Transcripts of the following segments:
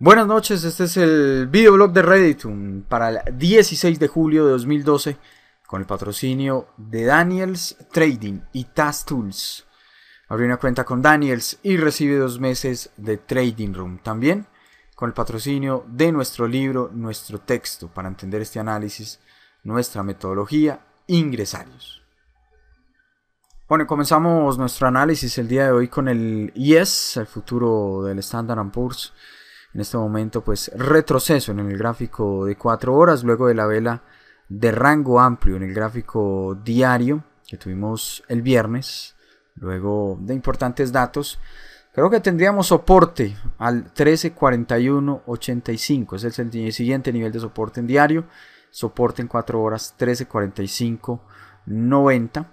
Buenas noches, este es el videoblog de Redditum para el 16 de julio de 2012 con el patrocinio de Daniels Trading y Task Tools. Abrí una cuenta con Daniels y recibe dos meses de Trading Room. También con el patrocinio de nuestro libro, nuestro texto para entender este análisis, nuestra metodología, ingresarios. Bueno, comenzamos nuestro análisis el día de hoy con el IES, el futuro del Standard Poor's en este momento pues retroceso en el gráfico de 4 horas luego de la vela de rango amplio en el gráfico diario que tuvimos el viernes luego de importantes datos creo que tendríamos soporte al 1341.85 es el siguiente nivel de soporte en diario soporte en 4 horas 1345.90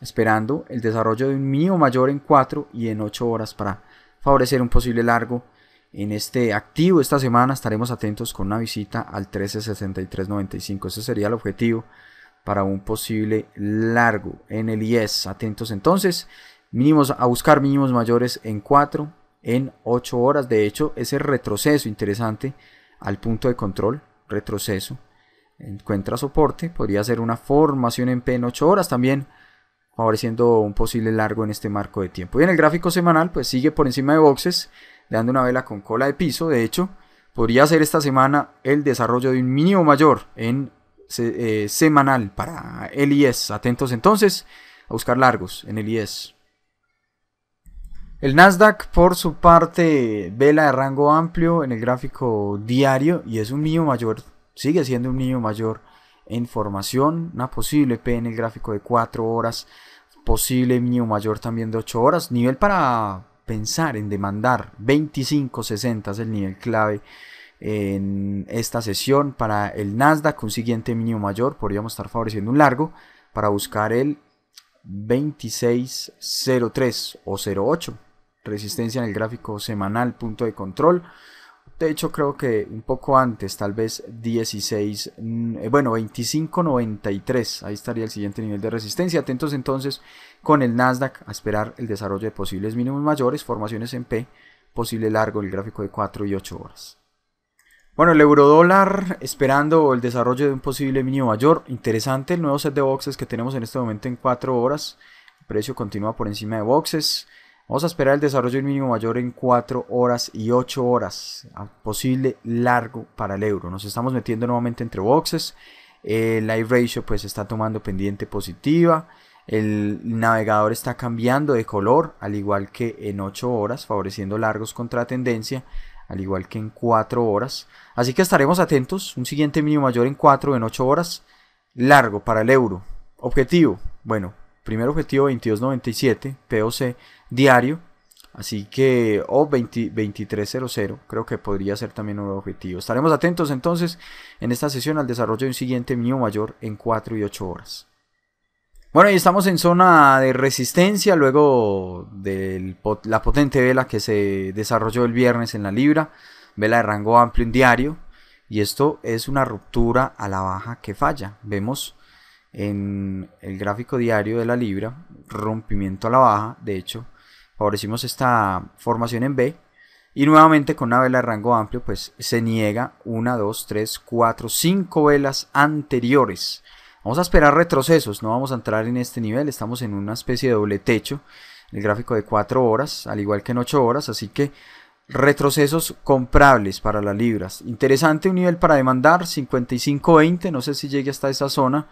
esperando el desarrollo de un mínimo mayor en 4 y en 8 horas para favorecer un posible largo en este activo esta semana estaremos atentos con una visita al 136395. Ese sería el objetivo para un posible largo en el IES. Atentos entonces, mínimos a buscar mínimos mayores en 4, en 8 horas. De hecho, ese retroceso interesante al punto de control, retroceso, encuentra soporte, podría ser una formación en P en 8 horas también favoreciendo un posible largo en este marco de tiempo. Y en el gráfico semanal, pues sigue por encima de boxes, dando una vela con cola de piso, de hecho, podría ser esta semana el desarrollo de un mínimo mayor en eh, semanal para el IES. Atentos entonces a buscar largos en el IES. El Nasdaq, por su parte, vela de rango amplio en el gráfico diario y es un mínimo mayor, sigue siendo un mínimo mayor en formación, una posible P en el gráfico de 4 horas, posible mínimo mayor también de 8 horas, nivel para pensar en demandar 25.60 es el nivel clave en esta sesión para el Nasdaq, un siguiente mínimo mayor, podríamos estar favoreciendo un largo para buscar el 2603 o 08, resistencia en el gráfico semanal, punto de control. De hecho, creo que un poco antes, tal vez 16, mm, eh, bueno, 25.93. Ahí estaría el siguiente nivel de resistencia. Atentos entonces con el Nasdaq a esperar el desarrollo de posibles mínimos mayores, formaciones en P, posible largo, el gráfico de 4 y 8 horas. Bueno, el euro dólar esperando el desarrollo de un posible mínimo mayor. Interesante el nuevo set de boxes que tenemos en este momento en 4 horas. El precio continúa por encima de boxes. Vamos a esperar el desarrollo del mínimo mayor en 4 horas y 8 horas, posible largo para el euro. Nos estamos metiendo nuevamente entre boxes. El live ratio pues está tomando pendiente positiva. El navegador está cambiando de color, al igual que en 8 horas, favoreciendo largos contra tendencia, al igual que en 4 horas. Así que estaremos atentos. Un siguiente mínimo mayor en 4 en 8 horas. Largo para el euro. Objetivo, bueno, primer objetivo 2297 POC diario, así que o 2300 creo que podría ser también un objetivo. Estaremos atentos entonces en esta sesión al desarrollo de un siguiente mío mayor en 4 y 8 horas. Bueno, y estamos en zona de resistencia luego de la potente vela que se desarrolló el viernes en la Libra, vela de rango amplio en diario, y esto es una ruptura a la baja que falla. Vemos en el gráfico diario de la libra, rompimiento a la baja, de hecho, favorecimos esta formación en B. Y nuevamente con una vela de rango amplio, pues se niega 1, 2, 3, 4, 5 velas anteriores. Vamos a esperar retrocesos, no vamos a entrar en este nivel, estamos en una especie de doble techo, el gráfico de 4 horas, al igual que en 8 horas, así que retrocesos comprables para las libras. Interesante un nivel para demandar, 55.20, no sé si llegue hasta esa zona,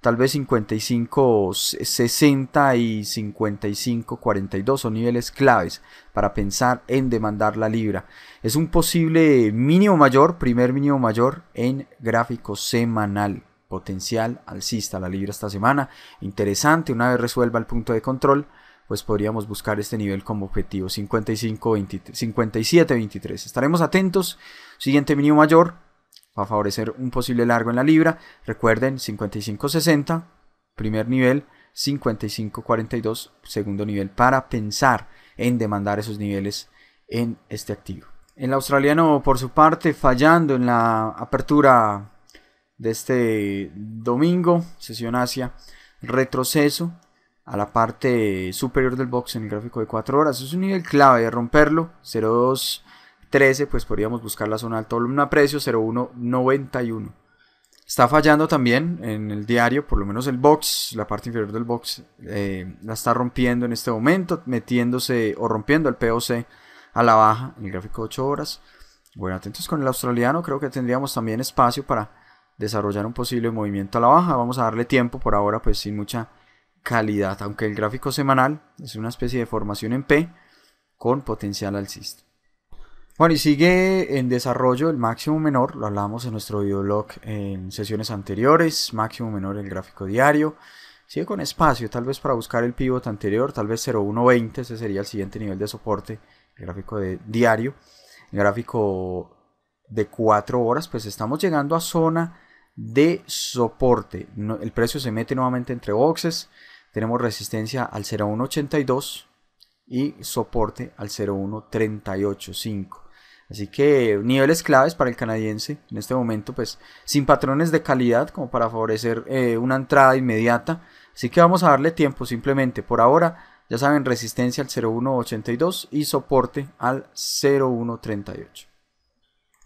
tal vez 55, 60 y 55, 42 son niveles claves para pensar en demandar la libra. Es un posible mínimo mayor, primer mínimo mayor en gráfico semanal. Potencial alcista la libra esta semana. Interesante, una vez resuelva el punto de control, pues podríamos buscar este nivel como objetivo 55, 57, 23. Estaremos atentos. Siguiente mínimo mayor, para favorecer un posible largo en la libra. Recuerden, 55.60, primer nivel, 55.42, segundo nivel, para pensar en demandar esos niveles en este activo. El australiano, por su parte, fallando en la apertura de este domingo, sesión hacia retroceso a la parte superior del box en el gráfico de 4 horas. Es un nivel clave de romperlo, 0.2 13, pues podríamos buscar la zona volumen a precio 0191. Está fallando también en el diario, por lo menos el box, la parte inferior del box eh, la está rompiendo en este momento, metiéndose o rompiendo el POC a la baja en el gráfico de 8 horas. Bueno, atentos con el australiano, creo que tendríamos también espacio para desarrollar un posible movimiento a la baja. Vamos a darle tiempo por ahora, pues sin mucha calidad, aunque el gráfico semanal es una especie de formación en P con potencial alcista. Bueno, y sigue en desarrollo el máximo menor, lo hablamos en nuestro videoblog en sesiones anteriores, máximo menor el gráfico diario, sigue con espacio, tal vez para buscar el pivot anterior, tal vez 0,120, ese sería el siguiente nivel de soporte, el gráfico de diario, el gráfico de 4 horas, pues estamos llegando a zona de soporte, el precio se mete nuevamente entre boxes, tenemos resistencia al 0,182 y soporte al 0,1385. Así que niveles claves para el canadiense en este momento, pues sin patrones de calidad como para favorecer eh, una entrada inmediata. Así que vamos a darle tiempo simplemente. Por ahora, ya saben, resistencia al 0182 y soporte al 0138.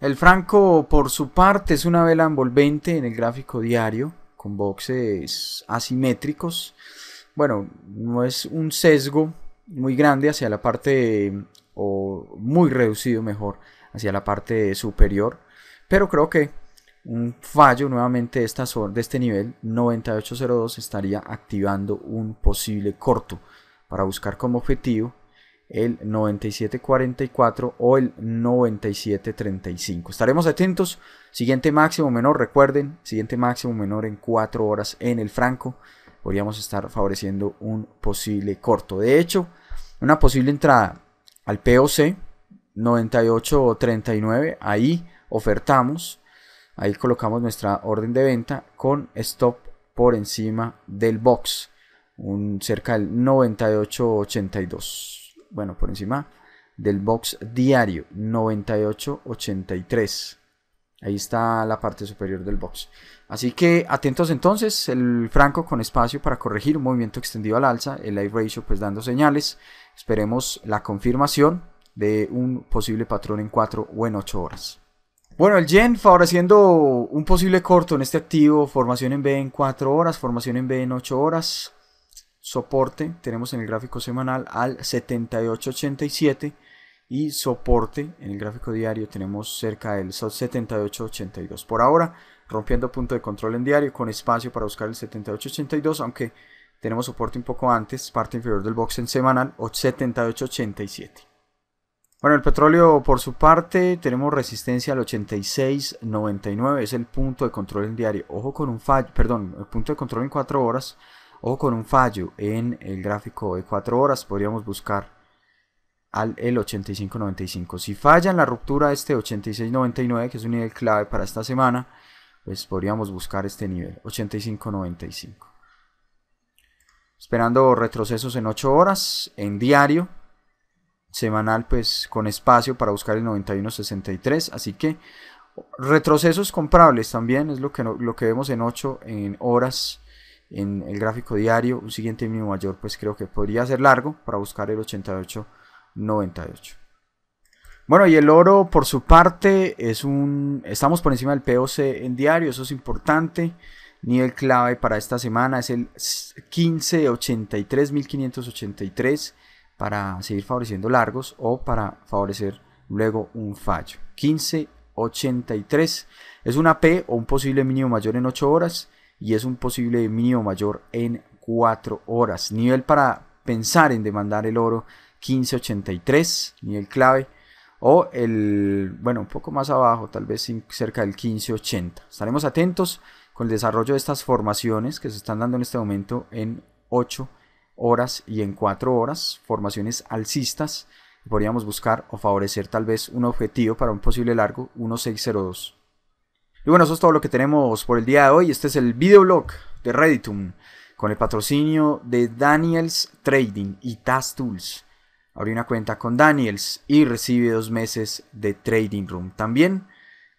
El franco, por su parte, es una vela envolvente en el gráfico diario con boxes asimétricos. Bueno, no es un sesgo muy grande hacia la parte o muy reducido mejor hacia la parte superior. Pero creo que un fallo nuevamente de, de este nivel 9802 estaría activando un posible corto para buscar como objetivo el 9744 o el 9735. Estaremos atentos. Siguiente máximo menor, recuerden, siguiente máximo menor en 4 horas en el franco. Podríamos estar favoreciendo un posible corto. De hecho, una posible entrada al POC 9839. Ahí ofertamos, ahí colocamos nuestra orden de venta con stop por encima del box, un cerca del 9882. Bueno, por encima del box diario 9883. Ahí está la parte superior del box. Así que atentos entonces, el franco con espacio para corregir un movimiento extendido al alza, el live ratio pues dando señales. Esperemos la confirmación de un posible patrón en 4 o en 8 horas. Bueno, el yen favoreciendo un posible corto en este activo, formación en B en 4 horas, formación en B en 8 horas, soporte, tenemos en el gráfico semanal al 78.87 y soporte en el gráfico diario tenemos cerca del 78.82. Por ahora, rompiendo punto de control en diario con espacio para buscar el 78.82, aunque tenemos soporte un poco antes, parte inferior del box en semanal 78.87. Bueno, el petróleo por su parte tenemos resistencia al 86.99, es el punto de control en diario. Ojo con un fallo, perdón, el punto de control en 4 horas. Ojo con un fallo en el gráfico de 4 horas, podríamos buscar al el 85.95. Si falla en la ruptura este 86.99, que es un nivel clave para esta semana, pues podríamos buscar este nivel 85.95 esperando retrocesos en 8 horas, en diario, semanal, pues con espacio para buscar el 91.63. Así que retrocesos comprables también es lo que, lo que vemos en 8 en horas en el gráfico diario. Un siguiente mínimo mayor, pues creo que podría ser largo para buscar el 88.98. Bueno, y el oro por su parte es un. Estamos por encima del POC en diario, eso es importante. Nivel clave para esta semana es el 1583, 1583 para seguir favoreciendo largos o para favorecer luego un fallo. 1583 es una P o un posible mínimo mayor en 8 horas y es un posible mínimo mayor en 4 horas. Nivel para pensar en demandar el oro 1583, nivel clave o el, bueno, un poco más abajo, tal vez cerca del 1580. Estaremos atentos con el desarrollo de estas formaciones que se están dando en este momento en 8 horas y en 4 horas, formaciones alcistas, podríamos buscar o favorecer tal vez un objetivo para un posible largo 1602. Y bueno, eso es todo lo que tenemos por el día de hoy. Este es el videoblog de Redditum con el patrocinio de Daniels Trading y Task Tools. Abrí una cuenta con Daniels y recibe dos meses de Trading Room. También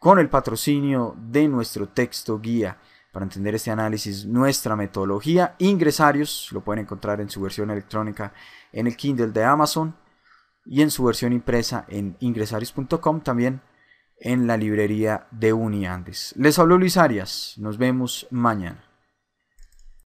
con el patrocinio de nuestro texto guía. Para entender este análisis, nuestra metodología, ingresarios, lo pueden encontrar en su versión electrónica en el Kindle de Amazon y en su versión impresa en ingresarios.com también en la librería de Uniandes. Les hablo Luis Arias, nos vemos mañana.